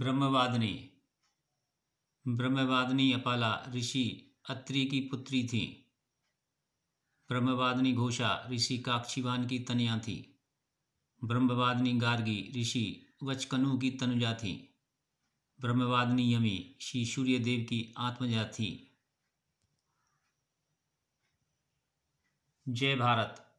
ब्रह्मवादिनी ब्रह्मवादिनी अपाला ऋषि अत्री की पुत्री थी ब्रह्मवादिनी घोषा ऋषि काक्षीवान की तनिया थी ब्रह्मवादिनी गार्गी ऋषि वचकनु की तनुजा थी ब्रह्मवादिनी यमी श्री सूर्यदेव की आत्मजा थी जय भारत